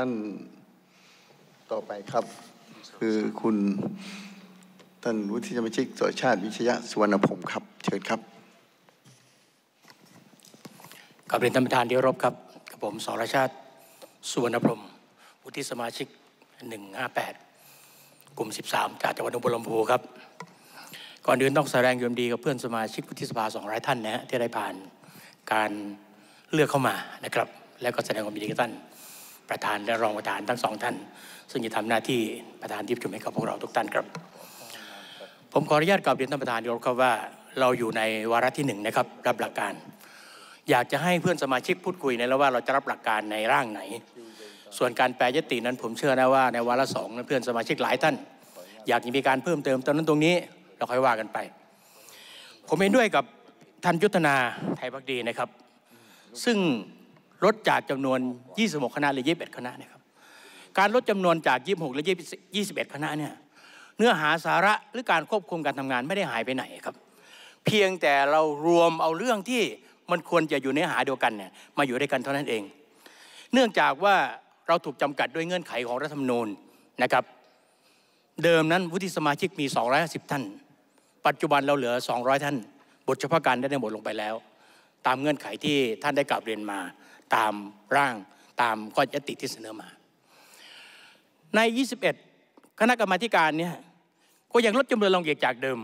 ท่านต่อไปครับคือคุณท่านวุฒิสมาชิกสชาติวิชยะสุวรรณพงศ์ครับ เชิญครับกับเรียนท่านประธานที่รบครับกับผมสรชาติสุวรรณพรมวุฒิสมาชิก158กลุ่ม 13 จากจังหวัดนบุรีรัมครับ ก่อนอื่นต้องแสดงยมดีกับเพื่อนสมาชิกวุฒิสภา200ท่านนะฮะที่ได้ผ่านการเลือกเข้ามานะครับ และก็แสดงความยินดีกับท่านประธานและรองประธานทั้งสองท่าน ซึ่งจะทำหน้าที่ประธานที่ประชุมให้กับพวกเราทุกท่านครับ ผมขออนุญาตกล่าวเรียนท่านประธานยกครับว่า เราอยู่ในวาระที่หนึ่งนะครับ รับหลักการ อยากจะให้เพื่อนสมาชิกพูดคุยในระว่าเราจะรับหลักการในร่างไหน ส่วนการแปลยตินั้น ผมเชื่อนะว่า ในวาระสองเพื่อนสมาชิกหลายท่านอยากจะมีการเพิ่มเติมตอนนั้นตรงนี้ เราค่อยว่ากันไป ผมเห็นด้วยกับท่านยุทธนาไทยพักดีนะครับ ซึ่งลดจากจำนวน 26 คณะหรือ 21 คณะนะครับ การลดจำนวนจาก 26หรือ 21 คณะเนี่ย เนื้อหาสาระหรือการควบคุมการทำงานไม่ได้หายไปไหนครับ เพียงแต่เรารวมเอาเรื่องที่มันควรจะอยู่เนื้อหาเดียวกันเนี่ยมาอยู่ด้วยกันเท่านั้นเอง เนื่องจากว่าเราถูกจำกัดด้วยเงื่อนไขของรัฐธรรมนูญนะครับ เดิมนั้นวุฒิสมาชิกมี 250 ท่าน ปัจจุบันเราเหลือ 200 ท่าน บทเฉพาะการได้หมดลงไปแล้วตามเงื่อนไขที่ท่านได้กล่าวเรียนมาตามร่างตามข้อยติที่เสนอมา ใน 21 คณะกรรมาการเนี่ยก็ยังลดจำนวนลงอีกจากเดิม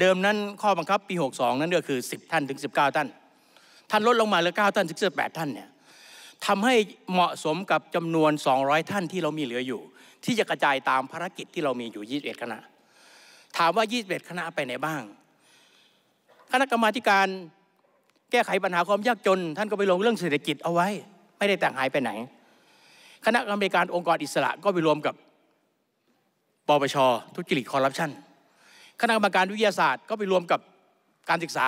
เดิมนั้นข้อบังคับปี 62 นั้นก็คือ 10 ท่านถึง 19 ท่าน ท่านลดลงมาเหลือ 9 ท่านถึง18 ท่านเนี่ยทำให้เหมาะสมกับจำนวน 200 ท่านที่เรามีเหลืออยู่ ที่จะกระจายตามภารกิจที่เรามีอยู่ 21 คณะ ถามว่า 21 คณะไปไหนบ้าง คณะกรรมาการแก้ไขปัญหาความยากจนท่านก็ไปลงเรื่องเศรษฐกิจเอาไว้ ไม่ได้แต่งหายไปไหนคณะกรรมการองค์กรอิสระก็ไปรวมกับปปช ทุจริตคอร์รัปชันคณะกรรมการวิทยาศาสตร์ก็ไปรวมกับการศึกษา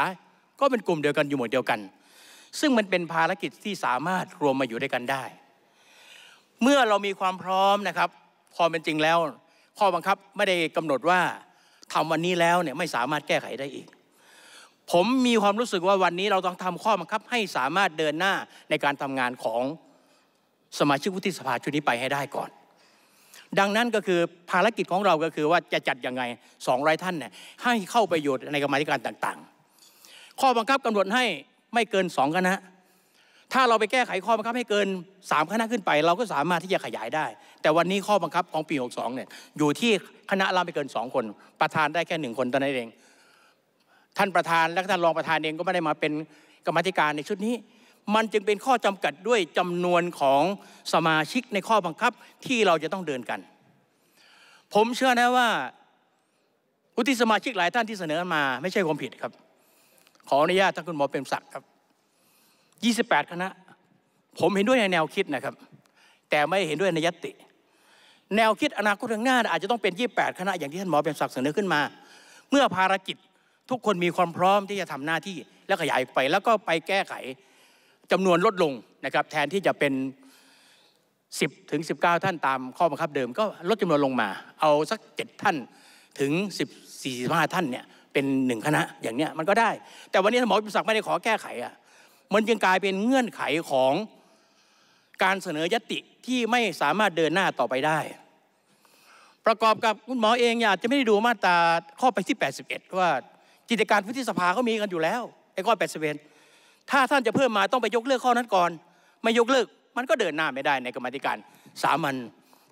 ก็เป็นกลุ่มเดียวกันอยู่หมวดเดียวกัน ซึ่งมันเป็นภารกิจที่สามารถรวมมาอยู่ด้วยกันได้ เมื่อเรามีความพร้อมนะครับ พอเป็นจริงแล้วข้อบังคับไม่ได้กำหนดว่าทำวันนี้แล้วเนี่ยไม่สามารถแก้ไขได้อีกผมมีความรู้สึกว่าวันนี้เราต้องทำข้อบังคับให้สามารถเดินหน้าในการทำงานของสมาชิกวุฒิสภาชุดนี้ไปให้ได้ก่อน ดังนั้นก็คือภารกิจของเราก็คือว่าจะจัดยังไงสองรายท่านเนี่ยให้เข้าประโยชน์ในกรรมธิการต่างๆ ข้อบังคับกำหนดให้ไม่เกินสองคณะ ถ้าเราไปแก้ไขข้อบังคับให้เกิน 3 คณะขึ้นไป เราก็สามารถที่จะขยายได้ แต่วันนี้ข้อบังคับของปี62เนี่ยอยู่ที่คณะเราไม่เกิน 2 คน ประธานได้แค่1 คนตอนนั้นเองท่านประธานและท่านรองประธานเองก็ไม่ได้มาเป็นกรรมธิการในชุดนี้ มันจึงเป็นข้อจำกัดด้วยจำนวนของสมาชิกในข้อบังคับที่เราจะต้องเดินกัน ผมเชื่อนะว่าอุฒิสมาชิกหลายท่านที่เสนอมา ไม่ใช่ความผิดครับ ขออนุญาตท่านคุณหมอเปรมศักดิ์ครับ28 คณะ ผมเห็นด้วยในแนวคิดนะครับ แต่ไม่เห็นด้วยในยติ แนวคิดอนาคตข้างหน้าอาจจะต้องเป็น 28 คณะ อย่างที่ท่านหมอเปรมศักดิ์เสนอขึ้นมา เมื่อภารกิจทุกคนมีความพร้อมที่จะทำหน้าที่และขยายไปแล้วก็ไปแก้ไขจำนวนลดลงนะครับ แทนที่จะเป็น 10ถึง19 ท่านตามข้อบังคับเดิมก็ลดจำนวนลงมา เอาสัก7ท่านถึง10 45ท่านเนี่ยเป็นหนึ่งคณะอย่างเนี้ยมันก็ได้ แต่วันนี้หมอปิศักดิ์ไม่ได้ขอแก้ไขอ่ะมันจึงกลายเป็นเงื่อนไขของการเสนอยติที่ไม่สามารถเดินหน้าต่อไปได้ ประกอบกับคุณหมอเองอยากจะไม่ได้ดูมาตราข้อไปที่81ว่ากิจการวุฒิสภาก็มีกันอยู่แล้วไอ้ข้อแปดเส็ดถ้าท่านจะเพิ่มมาต้องไปยกเลิกข้อนั้นก่อน ไม่ยกเลิก มันก็เดินหน้าไม่ได้ในกรรมธิการสามัญ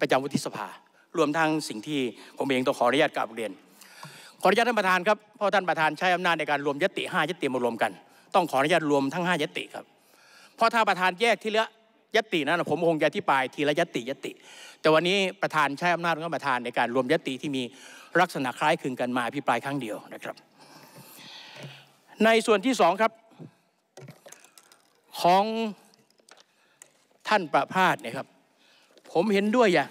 ประจำวุฒิสภา รวมทั้งสิ่งที่ผมเองต้องขออนุญาตกราบเรียน ขออนุญาตท่านประธานครับ เพราะท่านประธานใช้อำนาจในการรวมยติห้ายติมารวมกัน ต้องขออนุญาตรวมทั้ง5ยติครับ เพราะถ้าประธานแยกทีละยตินั้นผมคงจะอธิบายทีละยติยติ แต่วันนี้ประธานใช้อำนาจของประธานในการรวมยติที่มีลักษณะคล้ายคลึงกันมาพิปรายครั้งเดียวนะครับในส่วนที่สองครับของท่านประพาสเนี่ยครับผมเห็นด้วยอย่าง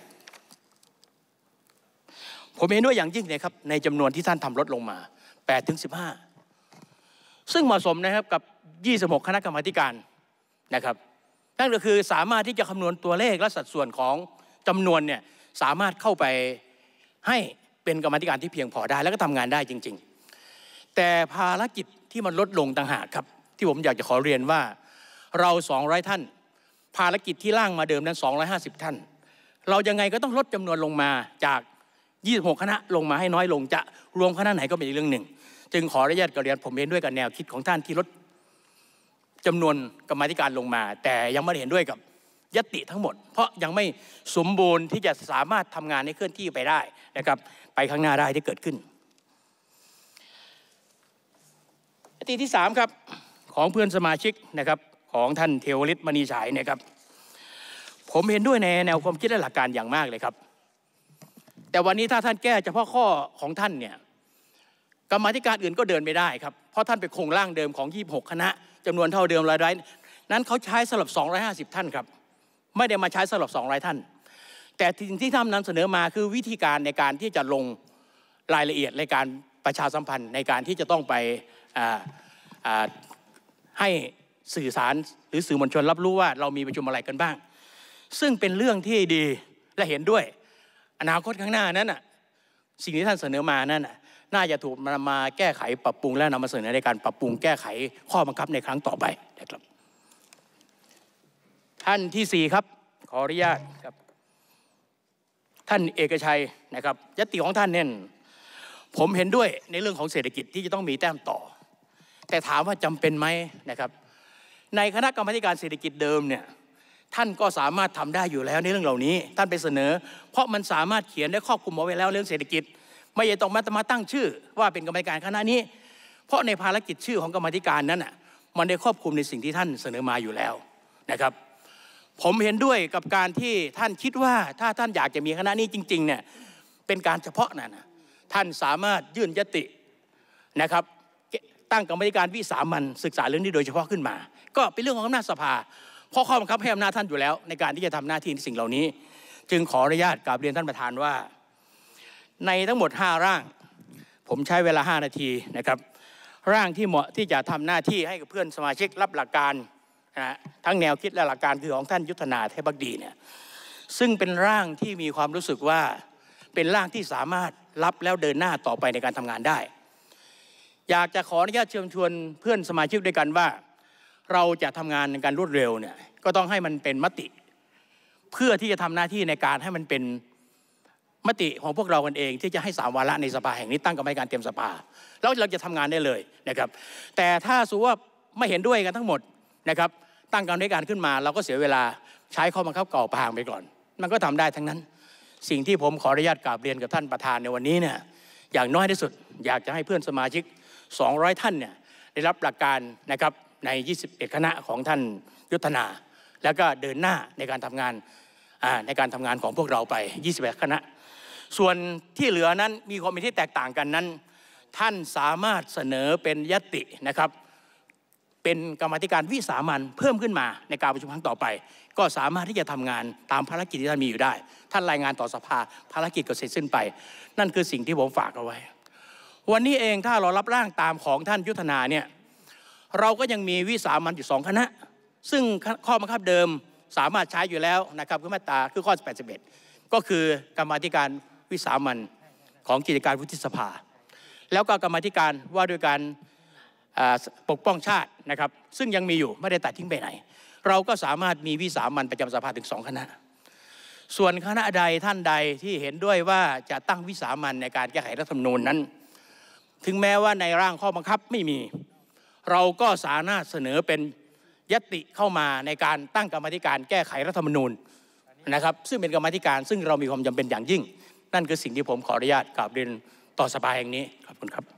ผมเห็นด้วยอย่างยิ่งเลยครับในจำนวนที่ท่านทำลดลงมา8ถึง15 ซึ่งเหมาะสมนะครับกับ 26 คณะกรรมการนะครับนั่นก็คือสามารถที่จะคำนวณตัวเลขและสัดส่วนของจำนวนเนี่ยสามารถเข้าไปให้เป็นกรรมธิการที่เพียงพอได้แล้วก็ทำงานได้จริง ๆแต่ภารกิจที่มันลดลงต่างหากครับ ที่ผมอยากจะขอเรียนว่า เราสองร้อยท่าน ภารกิจที่ร่างมาเดิมนั้น 250ท่านเรายังไงก็ต้องลดจำนวนลงมาจาก 26คณะลงมาให้น้อยลงจะรวมคณะไหนก็เป็นอีกเรื่องหนึ่ง จึงขออนุญาตกับเรียนผมเห็นด้วยกับแนวคิดของท่านที่ลด จำนวนกรรมธิการลงมา แต่ยังไม่เห็นด้วยกับยติทั้งหมด เพราะยังไม่สมบูรณ์ที่จะสามารถทำงานให้เคลื่อนที่ไปได้นะครับไปข้างหน้าได้ที่เกิดขึ้นตีที่ 3 ครับ ของเพื่อนสมาชิกนะครับของท่านเทวฤทธิ์มณีฉายนะครับ ผมเห็นด้วยในแนวความคิดและหลักการอย่างมากเลยครับ แต่วันนี้ถ้าท่านแก้เฉพาะข้อของท่านเนี่ยกรรมธิการอื่นก็เดินไม่ได้ครับ เพราะท่านไปคงร่างเดิมของ 26 คณะ จำนวนเท่าเดิมรายได้นั้นเขาใช้สลับ 250 ท่านครับ ไม่ได้มาใช้สลับ2อยท่าน แต่สิ่งที่ท่านนำเสนอมาคือวิธีการในการที่จะลงรายละเอียดในการประชาสัมพันธ์ในการที่จะต้องไปให้สื่อสารหรือสื่อมวลชนรับรู้ว่าเรามีประชุมอะไรกันบ้าง ซึ่งเป็นเรื่องที่ดีและเห็นด้วย อนาคตข้างหน้านั้นสิ่งที่ท่านเสนอมานั้นน่าจะถูกนำมาแก้ไขปรับปรุงและนำมาเสนอในการปรับปรุงแก้ไขข้อบังคับในครั้งต่อไปนะครับท่านที่ 4 ครับ ขออนุญาตครับท่านเอกชัยนะครับยติของท่านเน่นผมเห็นด้วยในเรื่องของเศรษฐกิจที่จะต้องมีแต้มต่อแต่ถามว่าจำเป็นไหมนะครับ ในคณะกรรมการเศรษฐกิจเดิมเนี่ยท่านก็สามารถทำได้อยู่แล้วในเรื่องเหล่านี้ท่านไปเสนอเพราะมันสามารถเขียนและครอบคลุมเอาไว้แล้วเรื่องเศรษฐกิจ ไม่ต้องมามาตั้งชื่อว่าเป็นกรรมการคณะนี้ เพราะในภารกิจชื่อของกรรมธิการนั้นอ่ะมันได้ครอบคลุมในสิ่งที่ท่านเสนอมาอยู่แล้วนะครับ ผมเห็นด้วยกับการที่ท่านคิดว่าถ้าท่านอยากจะมีคณะนี้จริง ๆเนี่ยเป็นการเฉพาะนั่นนะท่านสามารถยื่นยตินะครับตั้งกรรมธิการวิสามันศึกษาเรื่องนี้โดยเฉพาะขึ้นมา ก็เป็นเรื่องของอำนาจสภาเพราะข้อบังคับให้อำนาจท่านอยู่แล้ว ในการที่จะทำหน้าที่ในสิ่งเหล่านี้ จึงขออนุญาตกราบเรียนท่านประธานว่า ในทั้งหมด 5 ร่าง ผมใช้เวลา 5 นาทีนะครับ ร่างที่เหมาะที่จะทำหน้าที่ให้กับเพื่อนสมาชิกรับหลักการนะทั้งแนวคิดและหลักการคือของท่านยุทธนาเทพบักดีเนี่ยซึ่งเป็นร่างที่มีความรู้สึกว่าเป็นร่างที่สามารถรับแล้วเดินหน้าต่อไปในการทำงานได้อยากจะขออนุญาตเชิญชวนเพื่อนสมาชิกด้วยกันว่า เราจะทำงานในการรวดเร็วเนี่ยก็ต้องให้มันเป็นมติ เพื่อที่จะทำหน้าที่ในการให้มันเป็นมติของพวกเรากันเองที่จะให้สามวาระในสภาแห่งนี้ตั้งกรรมการเตรียมสภาแล้วเราจะทำงานได้เลยนะครับ แต่ถ้าสูว่าไม่เห็นด้วยกันทั้งหมดนะครับตั้งกรรมการขึ้นมาเราก็เสียเวลาใช้ข้อบังคับเก่าพางไปก่อน มันก็ทำได้ทั้งนั้นสิ่งที่ผมขออนุญาตกราบเรียนกับท่านประธานในวันนี้เนี่ยอย่างน้อยที่สุด อยากจะให้เพื่อนสมาชิก200ท่านเนี่ยได้รับหลักการนะครับใน21คณะของท่านยุทธนาแล้วก็เดินหน้าในการทำงานในการทำงานของพวกเราไป 21 คณะ ส่วนที่เหลือนั้นมีความเห็นที่แตกต่างกันนั้น ท่านสามารถเสนอเป็นยตินะครับเป็นกรรมธิการวิสามันเพิ่มขึ้นมาในการประชุมครั้งต่อไป ก็สามารถที่จะทำงานตามภารกิจที่ท่านมีอยู่ได้ ท่านรายงานต่อสภาภารกิจก็เสร็จสิ้นไป นั่นคือสิ่งที่ผมฝากเอาไว้วันนี้เองถ้าเรารับร่างตามของท่านยุทธนาเนี่ยเราก็ยังมีวิสามันอยู่สองคณะ ซึ่งข้อบังคับเดิมสามารถใช้อยู่แล้วนะครับคือมาตราคือข้อ81ก็คือกรรมธิการวิสามันของกิจการวุฒิสภา แล้วก็กรรมธิการว่าด้วยการปกป้องชาตินะครับ ซึ่งยังมีอยู่ไม่ได้ตัดทิ้งไปไหน เราก็สามารถมีวิสามันประจำสภาถึงสองคณะ ส่วนคณะใดท่านใดที่เห็นด้วยว่าจะตั้งวิสามันในการแก้ไขรัฐธรรมนูญนั้นถึงแม้ว่าในร่างข้อบังคับไม่มี เราก็สามารถเสนอเป็นยติเข้ามาในการตั้งกรรมธิการแก้ไขรัฐธรรมนูญนะครับ ซึ่งเป็นกรรมธิการซึ่งเรามีความจำเป็นอย่างยิ่ง นั่นคือสิ่งที่ผมขออนุญาตกล่าวเรียนต่อสภาแห่งนี้ ขอบคุณครับ